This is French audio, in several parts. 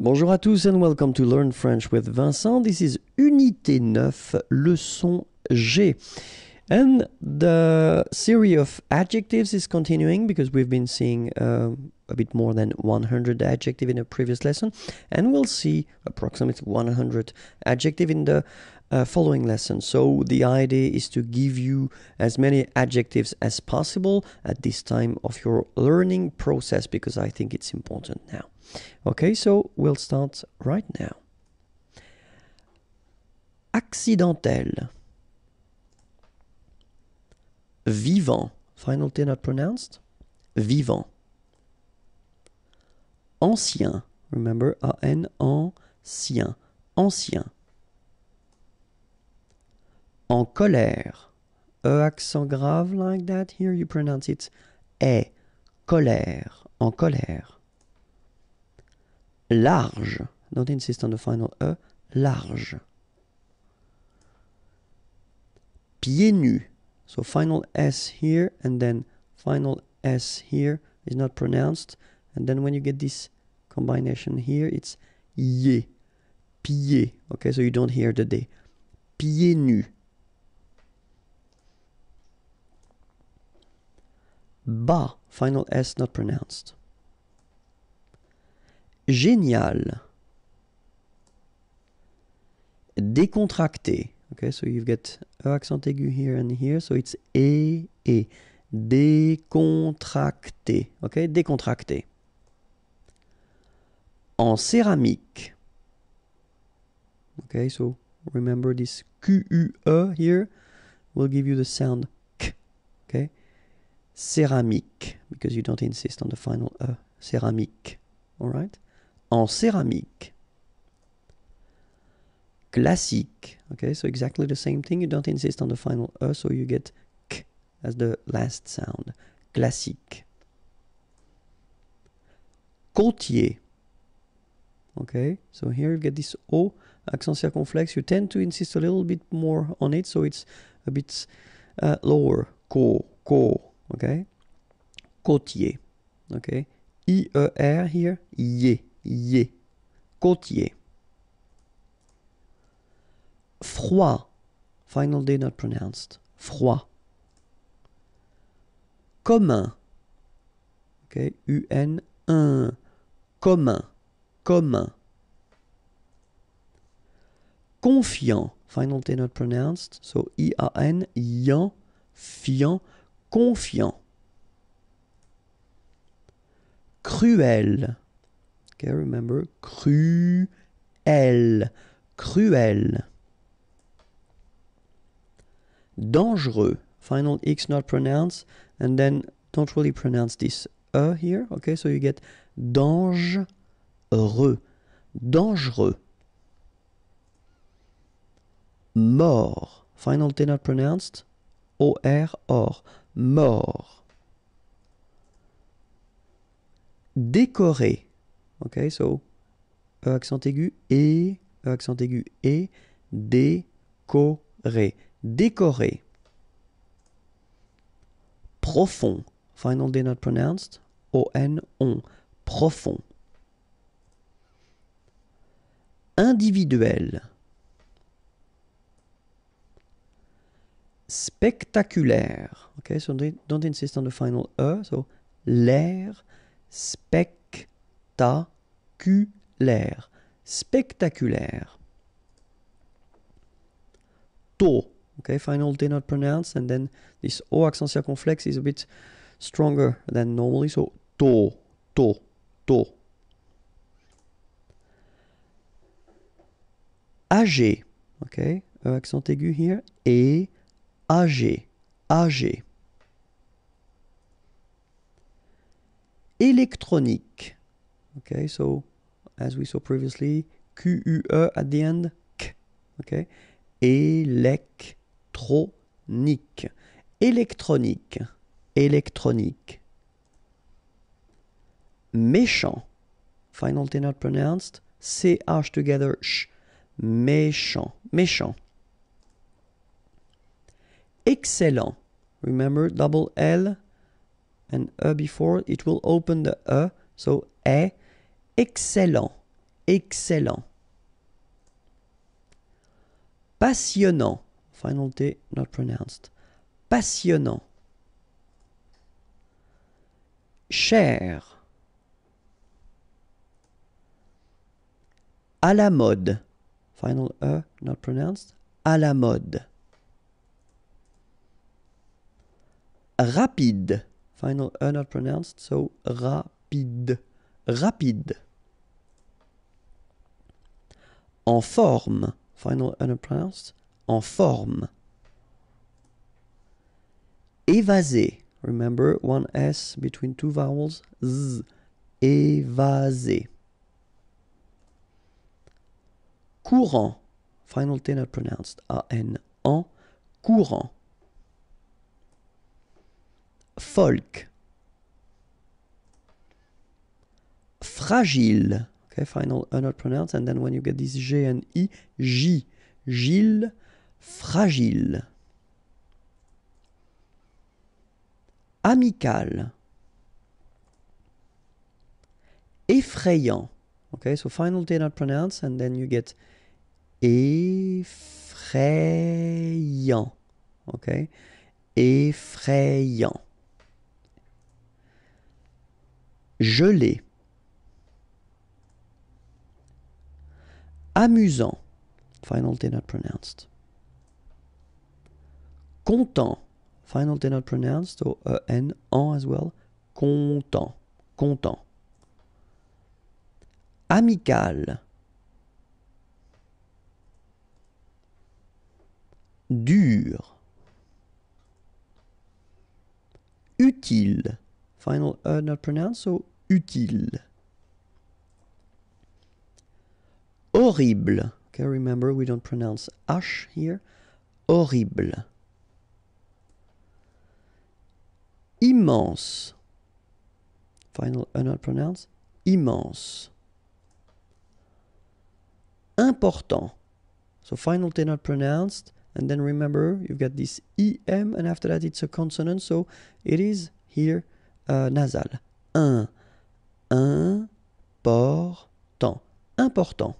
Bonjour à tous and welcome to Learn French with Vincent. This is Unité 9, leçon G. And the series of adjectives is continuing because we've been seeing uh, a bit more than 100 adjective in a previous lesson and we'll see approximately 100 adjective in the uh, following lesson. So the idea is to give you as many adjectives as possible at this time of your learning process because I think it's important now. Okay, so we'll start right now. Accidentel. Vivant. Final T not pronounced. Vivant. Ancien. Remember, A-N, ancien. Ancien. En colère. E accent grave like that. Here you pronounce it. et. Colère. En colère. large. Don't insist on the final E. Large. Pieds nus. So final S here and then final S here is not pronounced. And then when you get this combination here, it's ye. Pieds. Okay, so you don't hear the D. Pieds nus. Ba, final S not pronounced. génial. Décontracté. Okay, so you've got accent aigu here and here, so it's e e. Décontracté. okay? décontracté. En céramique. Okay, so remember this Q-U-E here will give you the sound K. Okay? Céramique, because you don't insist on the final E. Céramique. All right? en céramique. Classique. Okay, so exactly the same thing. You don't insist on the final E, so you get K as the last sound. Classique. Côtier. Okay, so here you get this O, accent circonflexe. You tend to insist a little bit more on it, so it's a bit uh, lower. Co, co, okay? Côtier. Okay? I-E-R e, here, yé yé, Côtier. Froid. Final d'ay not pronounced. Froid. Commun. Okay. un Commun. Commun. Confiant. Final d'ay not pronounced. So I-A-N. Yan. Fiant. Confiant. Cruel. Okay, remember. Cruel. Cruel. Dangereux. Final X not pronounced. And then don't really pronounce this E here. Okay, so you get dangereux. Dangereux. Mort. Final T not pronounced. O-R, or. Mort. Décoré. Ok, so accent aigu et E accent aigu et e e, décoré. Décoré. Profond. Final D not pronounced. O-N, on. Profond. Individuel. Spectaculaire. ok, so don't insist on the final E, so l'air spectaculaire spectaculaire spectaculaire to okay final T not pronounced. and then this o accent circumflex is a bit stronger than normally so to to to âgé okay e accent aigu here et âgé âgé électronique Okay, so as we saw previously, e at the end, K. Okay, électronique, électronique, électronique. Méchant, final tenor pronounced, h together, sh. Méchant, méchant. Excellent, remember double L and E before, it will open the E, so E excellent, excellent. Passionnant, final T not pronounced. Passionnant. Cher. À la mode, final E not pronounced. À la mode. Rapide, final E not pronounced, so rapide rapide en forme. Final unpronounced. En forme. Évasé, Remember, one S between two vowels. Z. Évaser. Courant. Final T not pronounced. A-N. En. Courant. Folk. Fragile final un not pronounced. And then when you get this G and I, e, J, Gilles, fragile. Amical. Effrayant. Okay, so final T not pronounced. And then you get effrayant. Okay, effrayant. Gelé. amusant, final T not pronounced, content, final T not pronounced, or en, euh, en as well, content, content, amical, dur, utile, final E not pronounced, so utile. horrible. Okay, remember, we don't pronounce H here. Horrible. Immense. Final n uh, not pronounced. Immense. Important. So final T not pronounced. And then remember, you've got this EM, and after that it's a consonant, so it is here uh, nasal. Un. Un. Portant. Important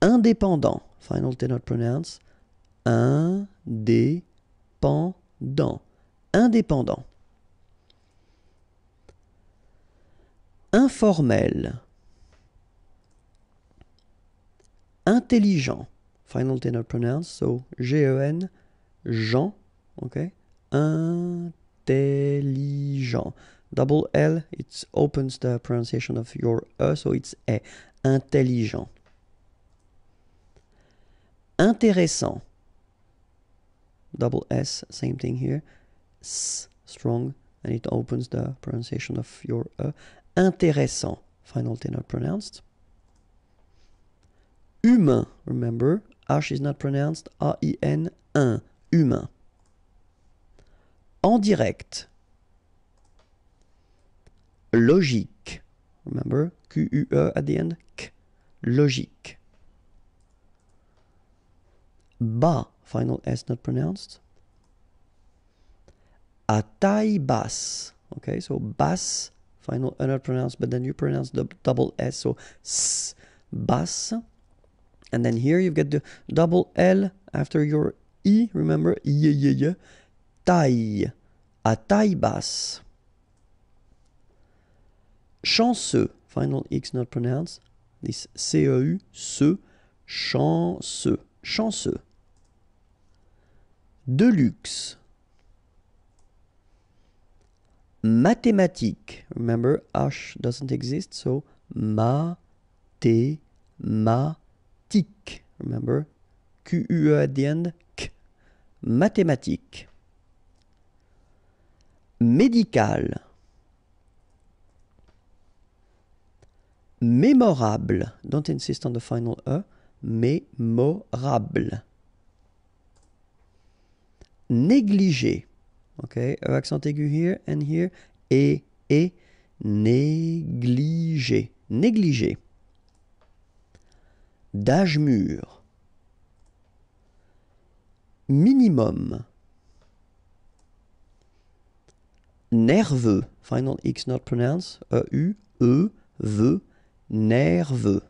indépendant. Final tenor not pronounce. Indépendant. Indépendant. Informel. Intelligent. Final tenor not pronounce. So G-E-N. Jean. Okay. Intelligent. Double L, it opens the pronunciation of your E, so it's E, Intelligent intéressant. Double S, same thing here. S, strong, and it opens the pronunciation of your E. Intéressant, final T not pronounced. Humain, remember, H is not pronounced, A-I-N, un, humain. En direct. Logique, remember, Q-U-E at the end, K, logique. ba final s not pronounced atai bas okay so bas final n not pronounced but then you pronounce the double s so s bas and then here you get the double l after your e remember y y y Taï atai bas chanceux final x not pronounced this ceu ce chanceux chanceux de luxe. Mathématique. Remember, H doesn't exist, so mathématiques. Remember, Q-U-E at the end, K. Mathématique. Médical. Mémorable. Don't insist on the final E. Mémorable négliger. ok, accent aigu here and here. Et, et, négliger. négligé, D'âge mûr. Minimum. Nerveux. Final X not pronounced. E, U, E, V. Nerveux.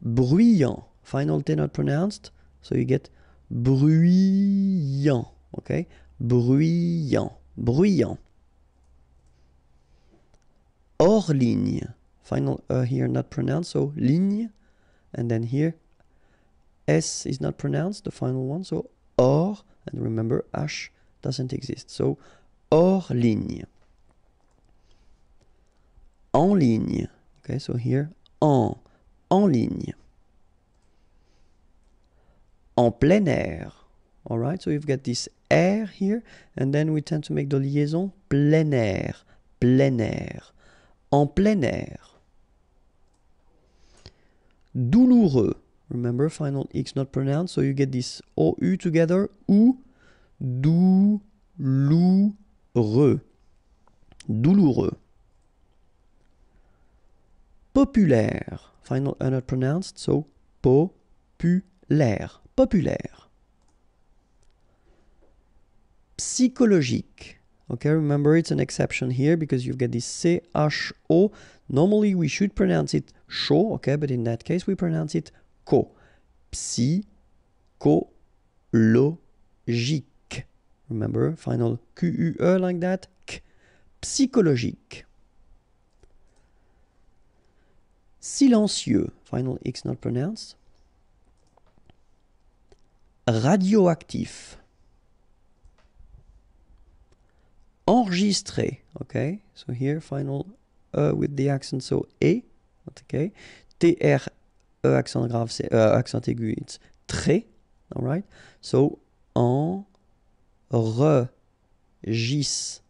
Bruyant. Final T not pronounced. So you get bruyant, ok Bruyant, bruyant. Hors ligne. Final uh, here not pronounced, so ligne. And then here, S is not pronounced, the final one, so or. And remember, H doesn't exist. So, hors ligne. En ligne. Okay, so here, en. En ligne en plein air. All right, so you've got this air here, and then we tend to make the liaison plein air, plein air, en plein air. Douloureux. Remember, final X not pronounced, so you get this OU together, ou douloureux. Douloureux. Populaire. Final uh, not pronounced, so populaire. populaire. Psychologique. Okay, remember it's an exception here because you've got this C-H-O. Normally we should pronounce it CHO, okay, but in that case we pronounce it co. Psychologique. Remember, final Q-U-E like that. K. Psychologique. Silencieux. Final X not pronounced. radioactif. Enregistré. Okay, so here final E with the accent, so E. Okay, TR, E accent grave, c'est e, accent aigu, it's très. Alright, so en re gis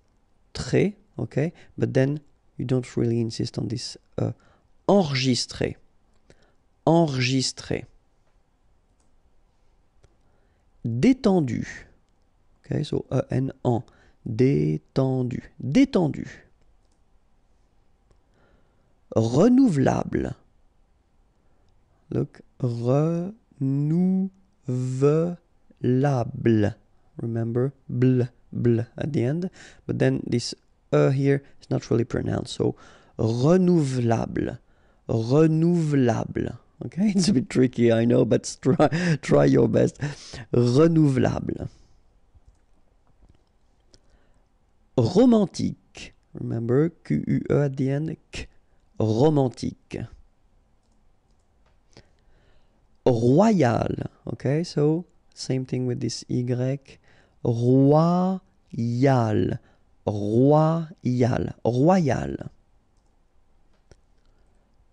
très. Okay, but then you don't really insist on this E. Enregistré. Enregistré détendu. Okay, so e, n en détendu, détendu. Renouvelable. Look, renouvelable. Remember, bl, bl at the end. But then this e here is not really pronounced. So renouvelable, renouvelable. Okay, it's a bit tricky, I know, but try, try your best. Renouvelable. Romantique. Remember, Q-U-E at the end. Romantique. Royal. Okay, so same thing with this Y. Royal. Royal. Royal.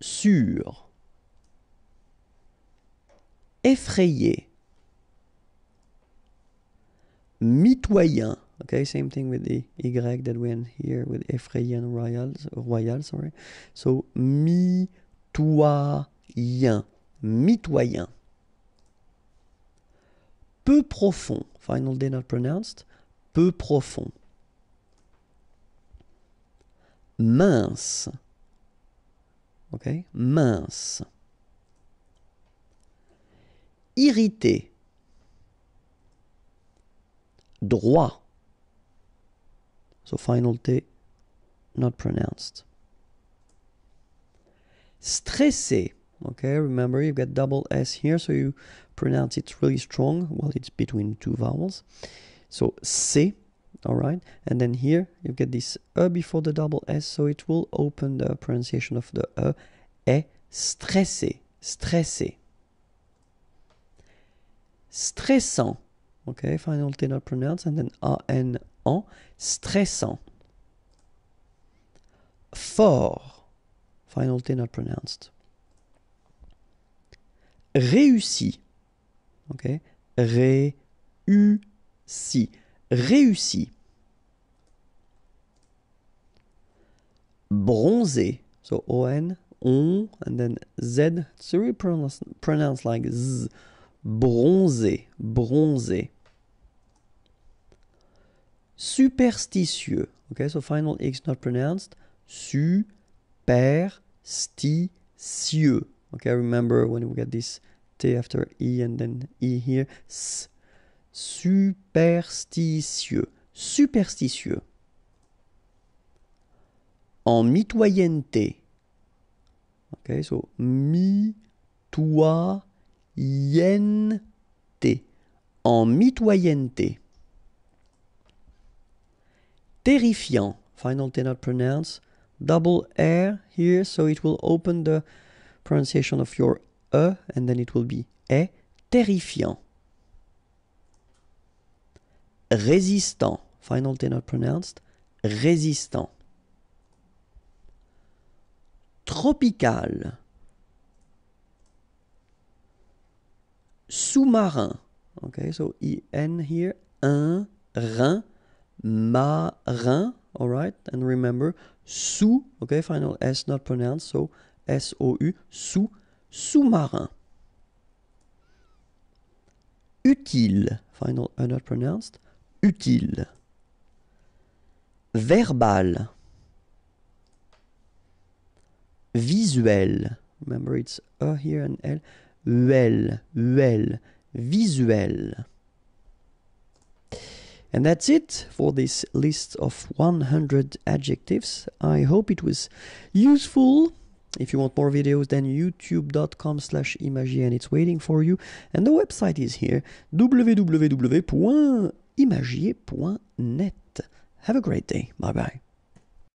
Sûr effrayé, mitoyen. Okay, same thing with the Y that we went here with effrayé royal, royal, sorry. So, mitoyen, mitoyen. Peu profond, final day not pronounced, peu profond. Mince, okay, mince. irrité, droit. So final T, not pronounced. Stressé. Okay, remember you've got double S here, so you pronounce it really strong. Well, it's between two vowels. So C, all right? And then here you get this E before the double S, so it will open the pronunciation of the E. E, stressé, stressé. stressant. ok, final T not pronounced and then a AN en, stressant. Fort, final T not pronounced. Réussi, ok, RÉ-U-SI, réussi. Bronzé, so O-N, on, and then Z, it's pronounced like Z bronzé, bronzé. Superstitieux. Okay, so final X not pronounced. Superstitieux. Okay, remember when we get this T after E and then E here. Superstitieux. Superstitieux. En mitoyenneté. Okay, so mitoyenneté en mitoyenneté. Terrifiant, final T not double R here, so it will open the pronunciation of your e, and then it will be e, terrifiant. Résistant, final T not pronounced, résistant. Tropical, sous-marin. Okay, so E-N here, un, rein, marin, all right? And remember, sous, okay, final S not pronounced, so S-O-U, sous, sous-marin. Utile, final E not pronounced, utile. Verbal. Visuel, remember it's A e here and L. UL, UL, visuel. And that's it for this list of 100 adjectives. I hope it was useful. If you want more videos, then youtube.com slash imagier and it's waiting for you. And the website is here, www.imagier.net. Have a great day. Bye-bye.